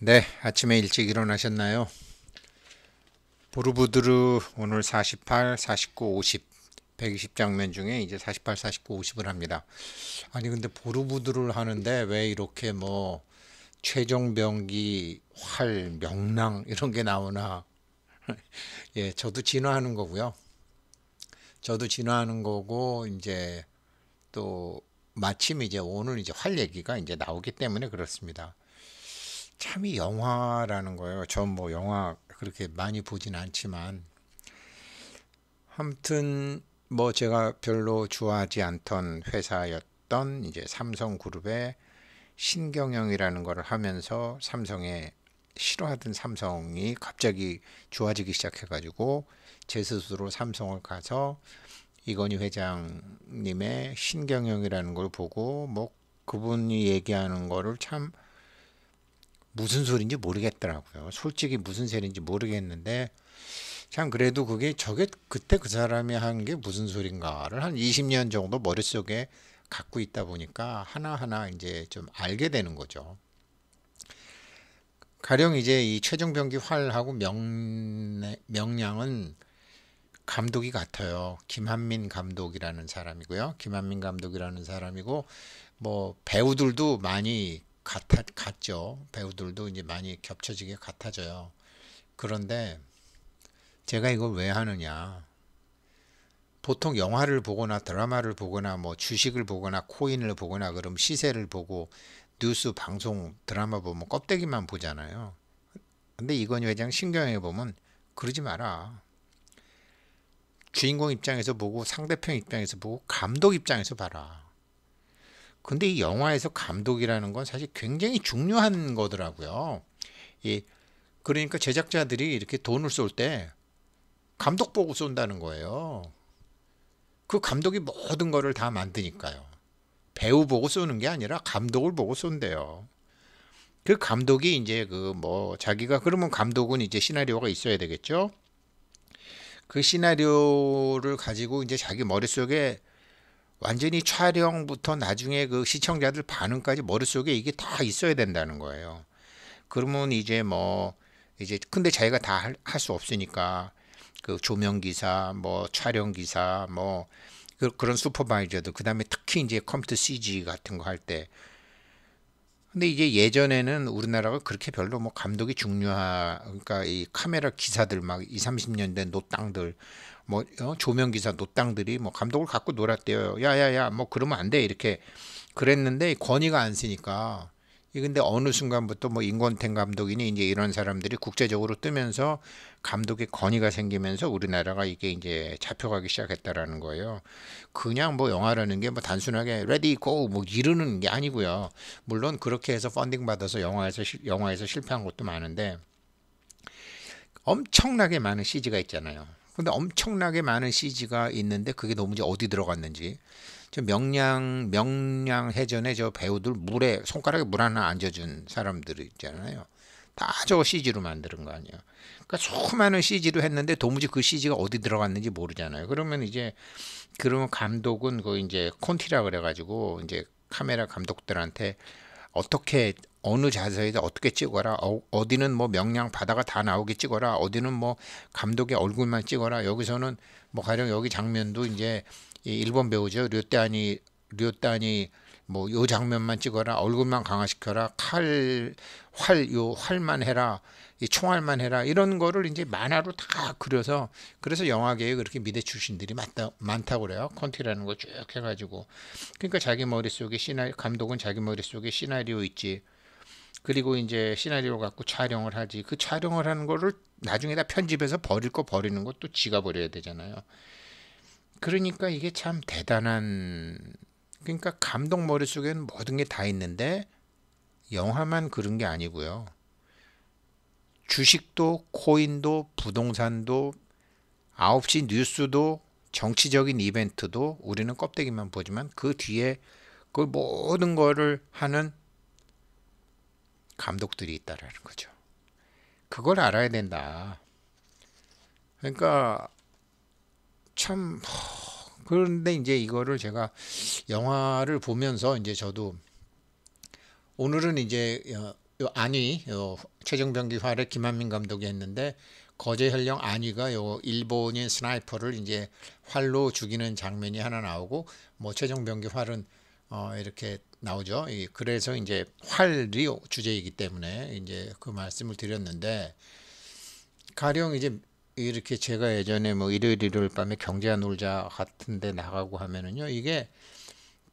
네, 아침에 일찍 일어나셨나요? 보르부드르 오늘 48, 49, 50, 120 장면 중에 이제 48, 49, 50을 합니다. 아니 근데 보르부드르를 하는데 왜 이렇게 뭐 최종병기, 활, 명랑 이런 게 나오나? 예, 저도 진화하는 거고요. 저도 진화하는 거고 이제 또 마침 이제 오늘 이제 활 얘기가 이제 나오기 때문에 그렇습니다. 참이 영화라는 거예요. 전 뭐 영화 그렇게 많이 보진 않지만 아무튼 뭐 제가 별로 좋아하지 않던 회사였던 이제 삼성그룹의 신경영이라는 걸 하면서 삼성에 싫어하던 삼성이 갑자기 좋아지기 시작해가지고 제 스스로 삼성을 가서 이건희 회장님의 신경영이라는 걸 보고 뭐 그분이 얘기하는 거를 참 무슨 소리인지 모르겠더라고요. 솔직히 무슨 소리인지 모르겠는데 참 그래도 그게 저게 그때 그 사람이 한 게 무슨 소린가를 한 20년 정도 머릿속에 갖고 있다 보니까 하나하나 이제 좀 알게 되는 거죠. 가령 이제 이 최종병기 활하고 명, 명량은 감독이 같아요. 김한민 감독이라는 사람이고요. 김한민 감독이라는 사람이고 뭐 배우들도 많이 같아, 같죠. 배우들도 이제 많이 겹쳐지게 같아져요. 그런데 제가 이걸 왜 하느냐. 보통 영화를 보거나 드라마를 보거나 뭐 주식을 보거나 코인을 보거나 그럼 시세를 보고 뉴스 방송 드라마 보면 껍데기만 보잖아요. 근데 이건희 회장 신경에 보면 그러지 마라. 주인공 입장에서 보고 상대편 입장에서 보고 감독 입장에서 봐라. 근데 이 영화에서 감독이라는 건 사실 굉장히 중요한 거더라고요. 이 그러니까 제작자들이 이렇게 돈을 쏠 때 감독 보고 쏜다는 거예요. 그 감독이 모든 거를 다 만드니까요. 배우 보고 쏘는 게 아니라 감독을 보고 쏜대요. 그 감독이 이제 그 뭐 자기가 그러면 감독은 이제 시나리오가 있어야 되겠죠. 그 시나리오를 가지고 이제 자기 머릿속에 완전히 촬영부터 나중에 그 시청자들 반응까지 머릿속에 이게 다 있어야 된다는 거예요. 그러면 이제 뭐 이제 근데 자기가 다 할 수 없으니까 그 조명 기사, 뭐 촬영 기사, 뭐 그, 그런 슈퍼바이저들 그다음에 특히 이제 컴퓨터 CG 같은 거 할 때 근데 이제 예전에는 우리나라가 그렇게 별로 뭐 감독이 중요하 그러니까 이 카메라 기사들 막이 삼십 년된 노땅들 뭐 어, 조명 기사 노땅들이 뭐 감독을 갖고 놀았대요. 야야야 뭐 그러면 안 돼 이렇게 그랬는데 권위가 안 쓰니까 근데 어느 순간부터 뭐 인권탱 감독이니 이제 이런 사람들이 국제적으로 뜨면서 감독의 권위가 생기면서 우리나라가 이게 이제 잡혀가기 시작했다라는 거예요. 그냥 뭐 영화라는 게 뭐 단순하게 레디 고뭐 이러는 게 아니고요. 물론 그렇게 해서 펀딩 받아서 영화에서 영화에서 실패한 것도 많은데 엄청나게 많은 CG가 있잖아요. 근데 엄청나게 많은 CG가 있는데 그게 너무 이제 어디 들어갔는지 저 명량 명량 해전에 저 배우들 물에 손가락에 물 하나 안 젖은 사람들 있잖아요. 다 저 CG로 만드는 거 아니야. 그러니까 수많은 CG로 했는데 도무지 그 CG가 어디 들어갔는지 모르잖아요. 그러면 이제 그러면 감독은 그 이제 콘티라 그래가지고 이제 카메라 감독들한테 어떻게 어느 자세에서 어떻게 찍어라 어, 어 디는뭐 명량 바다가 다 나오게 찍어라 어디는 뭐 감독의 얼굴만 찍어라 여기서는 뭐 가령 여기 장면도 이제 이 일본 배우죠 류따니 류따니 뭐 요 장면만 찍어라 얼굴만 강화시켜라 칼 활 요 활만 해라 이 총알만 해라 이런 거를 이제 만화로 다 그려서 그래서 영화계에 그렇게 미대 출신들이 많다 많다 그래요 컨티라는 거 쭉 해가지고 그러니까 자기 머릿속에 시나 감독은 자기 머릿속에 시나리오 있지 그리고 이제 시나리오 갖고 촬영을 하지 그 촬영을 하는 거를 나중에 다 편집해서 버릴 거 버리는 것도 지가 버려야 되잖아요. 그러니까 이게 참 대단한 그러니까 감독 머릿속에는 모든 게 다 있는데 영화만 그런 게 아니고요. 주식도 코인도 부동산도 9시 뉴스도 정치적인 이벤트도 우리는 껍데기만 보지만 그 뒤에 그 모든 거를 하는 감독들이 있다라는 거죠. 그걸 알아야 된다. 그러니까 참 그런데 이제 이거를 제가 영화를 보면서 이제 저도 오늘은 이제 어, 요 안위 요최종병기 활의 김한민 감독이 했는데 거제현령 아니가요 일본인 스나이퍼를 이제 활로 죽이는 장면이 하나 나오고 뭐최종병기 활은 어, 이렇게 나오죠. 그래서 이제 활이 주제이기 때문에 이제 그 말씀을 드렸는데 가령 이제 이렇게 제가 예전에 뭐 일요일 일요일 밤에 경제와 놀자 같은데 나가고 하면은요 이게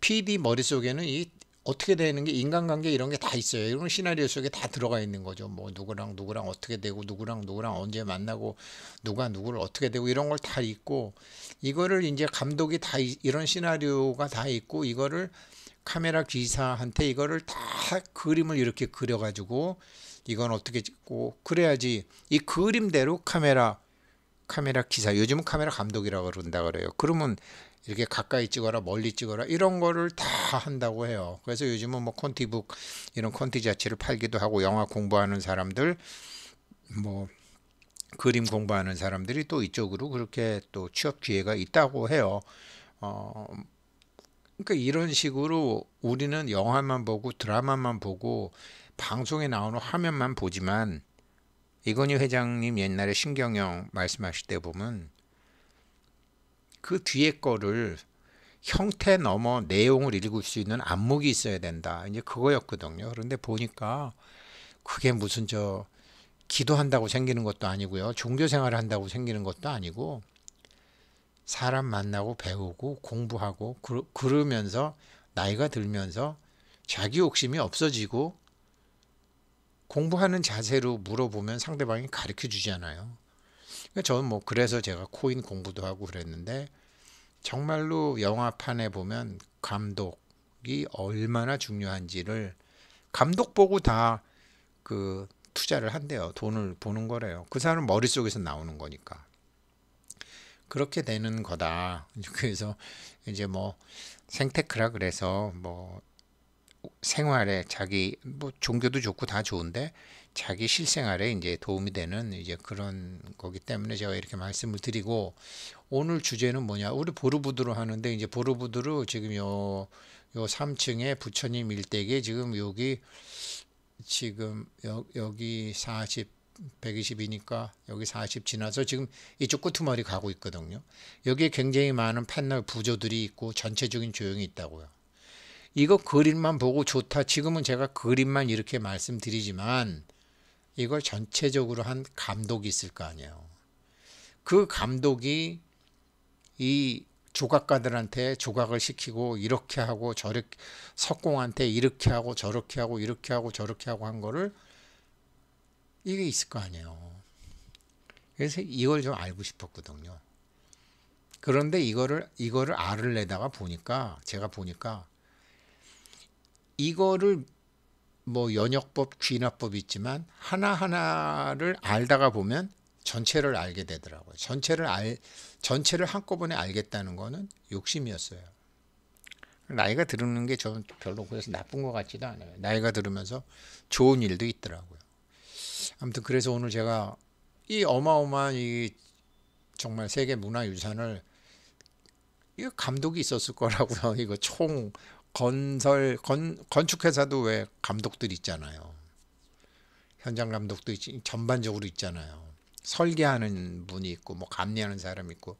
PD 머릿속에는 이 어떻게 되는 게 인간관계 이런 게 다 있어요. 이런 시나리오 속에 다 들어가 있는 거죠. 뭐 누구랑 누구랑 어떻게 되고 누구랑 누구랑 언제 만나고 누가 누구를 어떻게 되고 이런 걸 다 있고 이거를 이제 감독이 다 이런 시나리오가 다 있고 이거를 카메라 기사한테 이거를 다 그림을 이렇게 그려가지고 이건 어떻게 찍고 그래야지 이 그림대로 카메라 카메라 기사 요즘은 카메라 감독이라고 그런다 그래요. 그러면 이렇게 가까이 찍어라 멀리 찍어라 이런 거를 다 한다고 해요. 그래서 요즘은 뭐 콘티북 이런 콘티 자체를 팔기도 하고 영화 공부하는 사람들 뭐 그림 공부하는 사람들이 또 이쪽으로 그렇게 또 취업 기회가 있다고 해요. 어, 그러니까 이런 식으로 우리는 영화만 보고 드라마만 보고 방송에 나오는 화면만 보지만 이건희 회장님 옛날에 신경영 말씀하실 때 보면 그 뒤에 거를 형태 넘어 내용을 읽을 수 있는 안목이 있어야 된다. 이제 그거였거든요. 그런데 보니까 그게 무슨 저 기도한다고 생기는 것도 아니고요. 종교 생활을 한다고 생기는 것도 아니고 사람 만나고 배우고 공부하고 그러, 면서 나이가 들면서 자기 욕심이 없어지고 공부하는 자세로 물어보면 상대방이 가르쳐 주잖아요. 그러니까 저는 뭐 그래서 제가 코인 공부도 하고 그랬는데 정말로 영화판에 보면 감독이 얼마나 중요한지를 감독 보고 다 그 투자를 한대요. 돈을 보는 거래요. 그 사람 머릿속에서 나오는 거니까. 그렇게 되는 거다. 그래서 이제 뭐 생테크라 그래서 뭐 생활에 자기 뭐 종교도 좋고 다 좋은데 자기 실생활에 이제 도움이 되는 이제 그런 거기 때문에 제가 이렇게 말씀을 드리고 오늘 주제는 뭐냐 우리 보르부드로 하는데 이제 보르부드로 지금 요요 요 3층에 부처님 일대기에 지금 여기 지금 여, 여기 40 120이니까 여기 40 지나서 지금 이쪽 끄트머리 가고 있거든요. 여기에 굉장히 많은 판넬 부조들이 있고 전체적인 조형이 있다고요. 이거 그림만 보고 좋다. 지금은 제가 그림만 이렇게 말씀드리지만 이걸 전체적으로 한 감독이 있을 거 아니에요. 그 감독이 이 조각가들한테 조각을 시키고 이렇게 하고 저렇게 석공한테 이렇게 하고 저렇게 하고 이렇게 하고 저렇게 하고 한 거를 이게 있을 거 아니에요. 그래서 이걸 좀 알고 싶었거든요. 그런데 이거를 이거를 알을 내다가 보니까 제가 보니까 이거를 뭐 연역법, 귀납법 있지만 하나하나를 알다가 보면 전체를 알게 되더라고요. 전체를 알 전체를 한꺼번에 알겠다는 거는 욕심이었어요. 나이가 들는 게 저는 별로 그래서 나쁜 것 같지도 않아요. 나이가 들으면서 좋은 일도 있더라고요. 아무튼 그래서 오늘 제가 이 어마어마한 이 정말 세계 문화 유산을 이 감독이 있었을 거라고요. 이거 총 건설 건 건축회사도 왜 감독들 있잖아요. 현장 감독도 있, 전반적으로 있잖아요. 설계하는 분이 있고 뭐 감리하는 사람 이 있고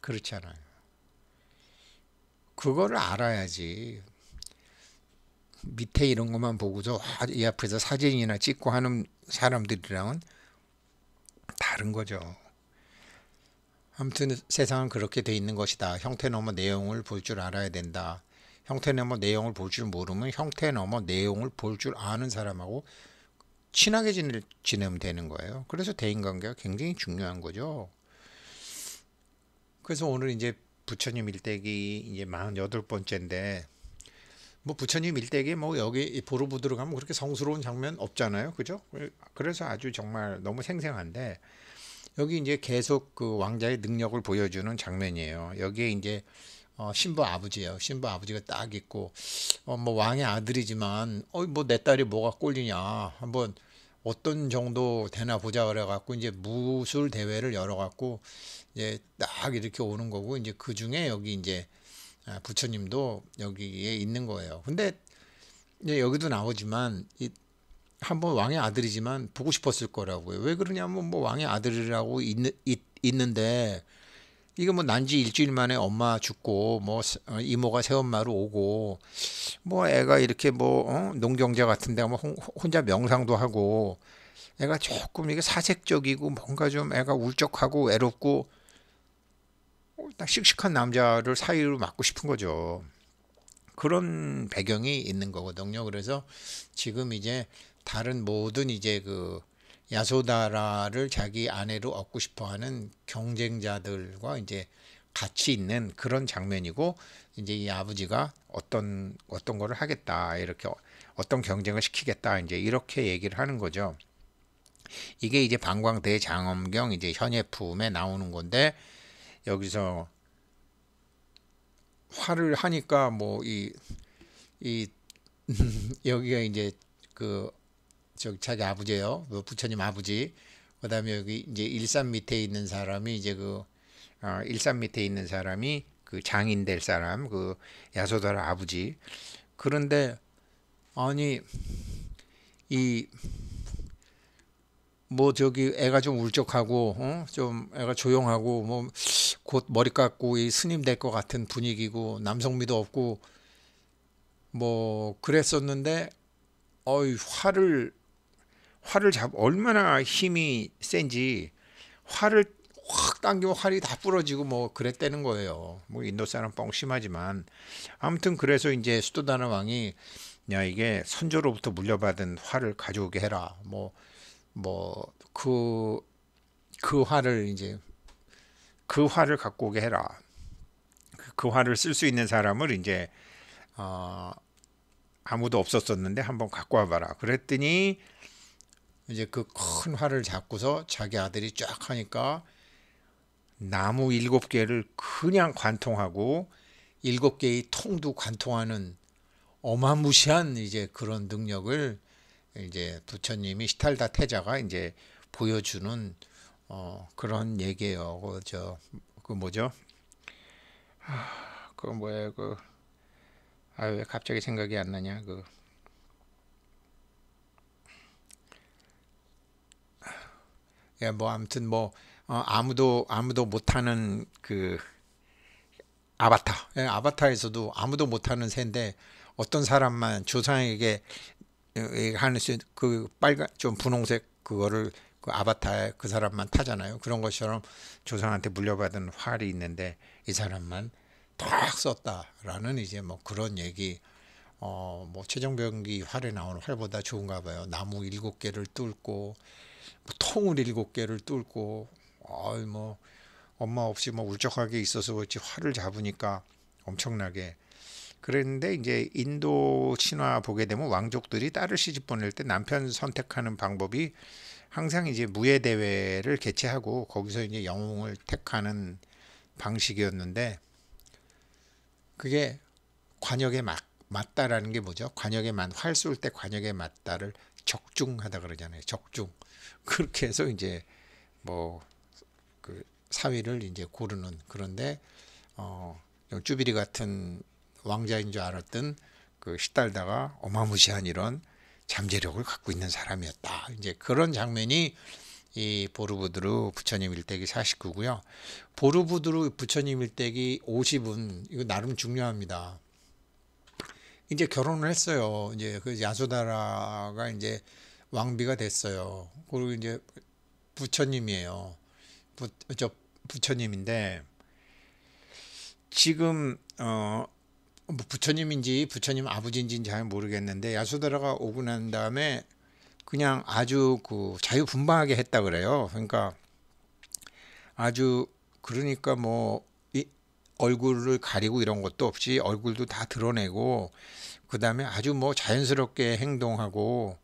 그렇잖아요. 그거를 알아야지. 밑에 이런 것만 보고서 이 앞에서 사진이나 찍고 하는 사람들이랑은 다른 거죠. 아무튼 세상은 그렇게 돼 있는 것이다. 형태 넘어 내용을 볼 줄 알아야 된다. 형태 넘어 내용을 볼 줄 모르면 형태 넘어 내용을 볼 줄 아는 사람하고 친하게 지내, 지내면 되는 거예요. 그래서 대인관계가 굉장히 중요한 거죠. 그래서 오늘 이제 부처님 일대기 이제 48번째인데 뭐 부처님 일대기 뭐 여기 보르부드로 가면 그렇게 성스러운 장면 없잖아요. 그죠? 그래서 아주 정말 너무 생생한데 여기 이제 계속 그 왕자의 능력을 보여주는 장면이에요. 여기에 이제 어, 신부 아버지예요. 신부 아버지가 딱 있고 어, 뭐 왕의 아들이지만 어뭐 내 딸이 뭐가 꼴리냐 한번 어떤 정도 되나 보자 그래갖고 이제 무술 대회를 열어갖고 이제 딱 이렇게 오는 거고 이제 그 중에 여기 이제 아, 부처님도 여기에 있는 거예요. 근데 이제 여기도 나오지만 이 한번 왕의 아들이지만 보고 싶었을 거라고요. 왜 그러냐면 뭐 왕의 아들이라고 있, 있, 있는데 이게 뭐 난지 일주일 만에 엄마 죽고 뭐 어, 이모가 새엄마로 오고 뭐 애가 이렇게 뭐 어? 농경자 같은데 뭐 혼자 명상도 하고 애가 조금 이게 사색적이고 뭔가 좀 애가 울적하고 외롭고 딱 씩씩한 남자를 사위로 맡고 싶은 거죠. 그런 배경이 있는 거거든요. 그래서 지금 이제 다른 모든 이제 그 야소다라를 자기 아내로 얻고 싶어하는 경쟁자들과 이제 같이 있는 그런 장면이고 이제 이 아버지가 어떤 어떤 거를 하겠다 이렇게 어떤 경쟁을 시키겠다 이제 이렇게 얘기를 하는 거죠. 이게 이제 방광대 장엄경 이제 현예품에 나오는 건데 여기서 화를 하니까 뭐 이 이 여기가 이제 그저 자기 아버지예요. 그 부처님 아버지. 그다음에 여기 이제 일산 밑에 있는 사람이 이제 그 어, 일산 밑에 있는 사람이 그 장인 될 사람 그 야소더라 아버지. 그런데 아니 이 뭐 저기 애가 좀 울적하고 어? 좀 애가 조용하고 뭐 곧 머리 깎고 이 스님 될 것 같은 분위기고 남성미도 없고 뭐 그랬었는데 어이 화를 활을 잡 얼마나 힘이 센지 활을 확 당기면 활이 다 부러지고 뭐 그랬다는 거예요. 뭐 인도 사람 뻥 심하지만 아무튼 그래서 이제 수도다나 왕이 야 이게 선조로부터 물려받은 활을 가져오게 해라. 뭐 뭐 그그 그 활을 이제 그 활을 갖고 오게 해라. 그, 그 활을 쓸 수 있는 사람을 이제 어, 아무도 없었었는데 한번 갖고 와봐라. 그랬더니 이제 그 큰 활을 잡고서 자기 아들이 쫙 하니까 나무 일곱 개를 그냥 관통하고 일곱 개의 통도 관통하는 어마무시한 이제 그런 능력을 이제 부처님이 시탈다 태자가 이제 보여주는 어 그런 얘기예요. 그저 그 뭐죠? 그 그, 아, 그 뭐야 그아 왜 갑자기 생각이 안 나냐 그 예, 뭐 아무튼 뭐 어, 아무도 아무도 못하는 그 아바타, 예, 아바타에서도 아무도 못하는 새인데 어떤 사람만 조상에게 어, 예, 하는 그 빨간 좀 분홍색 그거를 그 아바타에 그 사람만 타잖아요. 그런 것처럼 조상한테 물려받은 활이 있는데 이 사람만 탁 썼다라는 이제 뭐 그런 얘기. 어뭐 최종병기 활에 나오는 활보다 좋은가 봐요. 나무 일곱 개를 뚫고 뭐 통을 일곱 개를 뚫고 아이 뭐 엄마 없이 뭐 울적하게 있어서 그렇지 화를 잡으니까 엄청나게 그랬는데 이제 인도 신화 보게 되면 왕족들이 딸을 시집 보낼 때 남편 선택하는 방법이 항상 이제 무예 대회를 개최하고 거기서 이제 영웅을 택하는 방식이었는데 그게 관역에 맞, 맞다라는 게 뭐죠? 관역에 맞, 활쏠 때 관역에 맞다를 적중하다 그러잖아요. 적중. 그렇게 해서 이제 뭐 그 사위를 이제 고르는 그런데 어 쭈비리 같은 왕자인 줄 알았던 그 시달다가 어마무시한 이런 잠재력을 갖고 있는 사람이었다. 이제 그런 장면이 이 보르부드르 부처님 일대기 49고요. 보르부드르 부처님 일대기 50은 이거 나름 중요합니다. 이제 결혼을 했어요. 이제 그 야소다라가 이제 왕비가 됐어요. 그리고 이제 부처님이에요. 부, 저 부처님인데 지금 어 뭐 부처님인지 부처님 아버지인지잘 모르겠는데 야수더라가 오고 난 다음에 그냥 아주 그 자유분방하게 했다 그래요. 그러니까 아주 그러니까 뭐 이, 얼굴을 가리고 이런 것도 없이 얼굴도 다 드러내고 그다음에 아주 뭐 자연스럽게 행동하고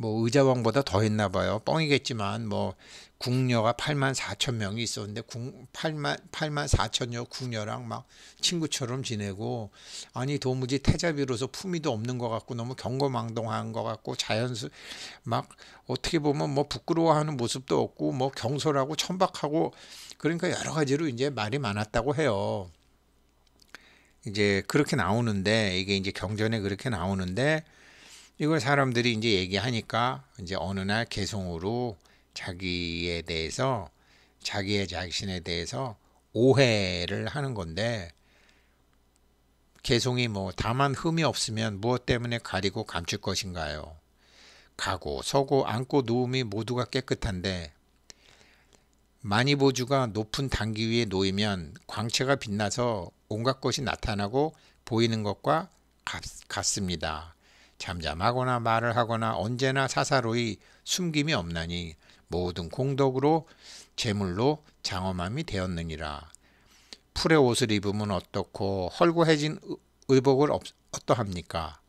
뭐 의자왕보다 더 했나 봐요. 뻥이겠지만 뭐 궁녀가 8만 4천 명이 있었는데 궁 8만 8만 4천여 궁녀랑 막 친구처럼 지내고 아니 도무지 태자비로서 품위도 없는 것 같고 너무 경거망동한 것 같고 자연스 막 어떻게 보면 뭐 부끄러워하는 모습도 없고 뭐 경솔하고 천박하고 그러니까 여러 가지로 이제 말이 많았다고 해요. 이제 그렇게 나오는데 이게 이제 경전에 그렇게 나오는데 이걸 사람들이 이제 얘기하니까 이제 어느 날 개성으로 자기에 대해서 자기의 자신에 대해서 오해를 하는 건데 개성이뭐 다만 흠이 없으면 무엇 때문에 가리고 감출 것인가요? 가고 서고 앉고 누움이 모두가 깨끗한데 마니보주가 높은 단기 위에 놓이면 광채가 빛나서 온갖 것이 나타나고 보이는 것과 같, 같습니다. 잠잠하거나 말을 하거나 언제나 사사로이 숨김이 없나니 모든 공덕으로 제물로 장엄함이 되었느니라. 풀의 옷을 입으면 어떻고 헐고해진 의복을 어떠합니까?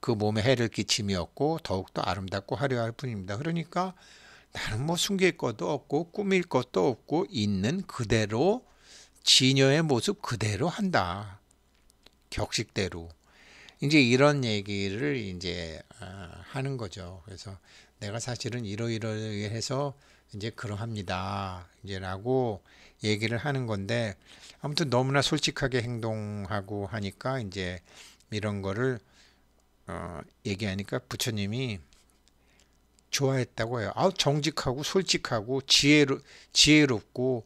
그 몸에 해를 끼침이없고 더욱더 아름답고 화려할 뿐입니다. 그러니까 나는 뭐 숨길 것도 없고 꾸밀 것도 없고 있는 그대로 지녀의 모습 그대로 한다. 격식대로. 이제 이런 얘기를 이제 아, 하는 거죠. 그래서 내가 사실은 이러이러해서 이제 그러합니다. 이제라고 얘기를 하는 건데 아무튼 너무나 솔직하게 행동하고 하니까 이제 이런 거를 어, 얘기하니까 부처님이 좋아했다고 해요. 아우 정직하고 솔직하고 지혜로 지혜롭고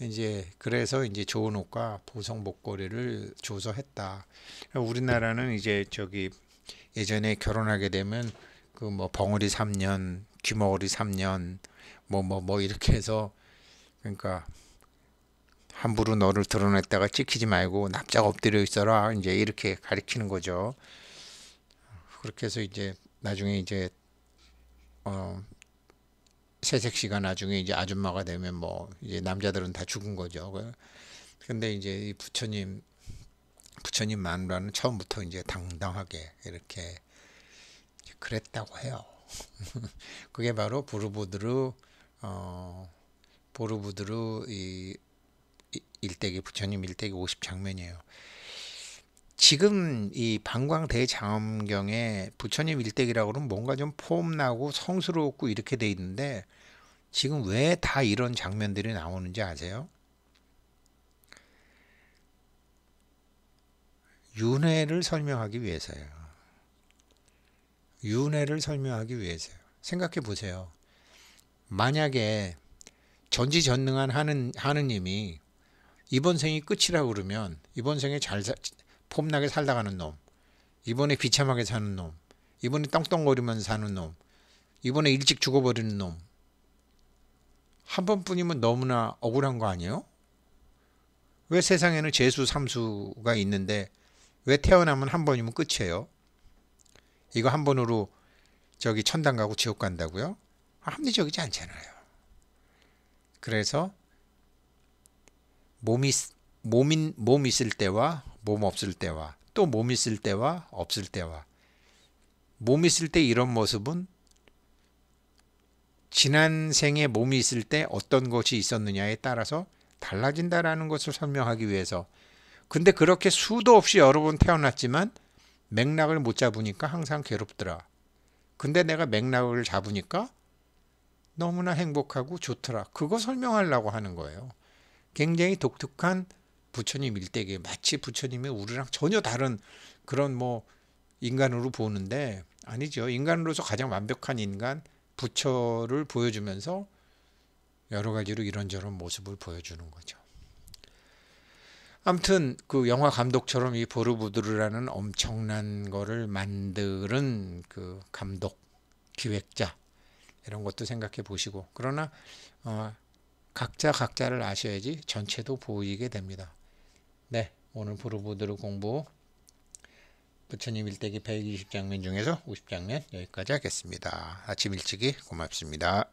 이제 그래서 이제 좋은 옷과 보성 목걸이를 줘서 했다. 우리나라는 이제 저기 예전에 결혼하게 되면 그 뭐 벙어리 3년, 귀머거리 3년 뭐뭐뭐 뭐 이렇게 해서 그러니까 함부로 너를 드러냈다가 찍히지 말고 납작 엎드려 있어라 이제 이렇게 가리키는 거죠. 그렇게 해서 이제 나중에 이제 어 채색시가 나중에 이제 아줌마가 되면 뭐 이제 남자들은 다 죽은 거죠. 그 근데 이제 이 부처님 부처님 만라는 처음부터 이제 당당하게 이렇게 그랬다고 해요. 그게 바로 부르부드르 어 보르부드르 이 일대기 부처님 일대기 50 장면이에요. 지금 이 방광대장엄경에 부처님 일대기라고 그러면 뭔가 좀 폼나고 성스럽고 이렇게 돼 있는데 지금 왜 다 이런 장면들이 나오는지 아세요? 윤회를 설명하기 위해서예요. 윤회를 설명하기 위해서요. 생각해 보세요. 만약에 전지전능한 하는 하느님이 이번 생이 끝이라고 그러면 이번 생에 잘 사, 폼나게 살다가는 놈, 이번에 비참하게 사는 놈, 이번에 떵떵거리면서 사는 놈, 이번에 일찍 죽어버리는 놈, 한 번뿐이면 너무나 억울한 거 아니에요? 왜 세상에는 재수 삼수가 있는데 왜 태어나면 한 번이면 끝이에요? 이거 한 번으로 저기 천당 가고 지옥 간다고요? 합리적이지 않잖아요. 그래서 몸이 몸인 몸 있을 때와 몸 없을 때와 또 몸 있을 때와 없을 때와 몸 있을 때 이런 모습은 지난 생에 몸이 있을 때 어떤 것이 있었느냐에 따라서 달라진다라는 것을 설명하기 위해서 근데 그렇게 수도 없이 여러 번 태어났지만 맥락을 못 잡으니까 항상 괴롭더라. 근데 내가 맥락을 잡으니까 너무나 행복하고 좋더라. 그거 설명하려고 하는 거예요. 굉장히 독특한 부처님 일대기 마치 부처님이 우리랑 전혀 다른 그런 뭐 인간으로 보는데 아니죠. 인간으로서 가장 완벽한 인간 부처를 보여주면서 여러 가지로 이런저런 모습을 보여주는 거죠. 아무튼 그 영화 감독처럼 이 보르부드르라는 엄청난 거를 만드는 그 감독, 기획자 이런 것도 생각해 보시고 그러나 어, 각자 각자를 아셔야지 전체도 보이게 됩니다. 네, 오늘 보르부드르 공부 부처님 일대기 120장면 중에서 50장면 여기까지 하겠습니다. 아침 일찍이 고맙습니다.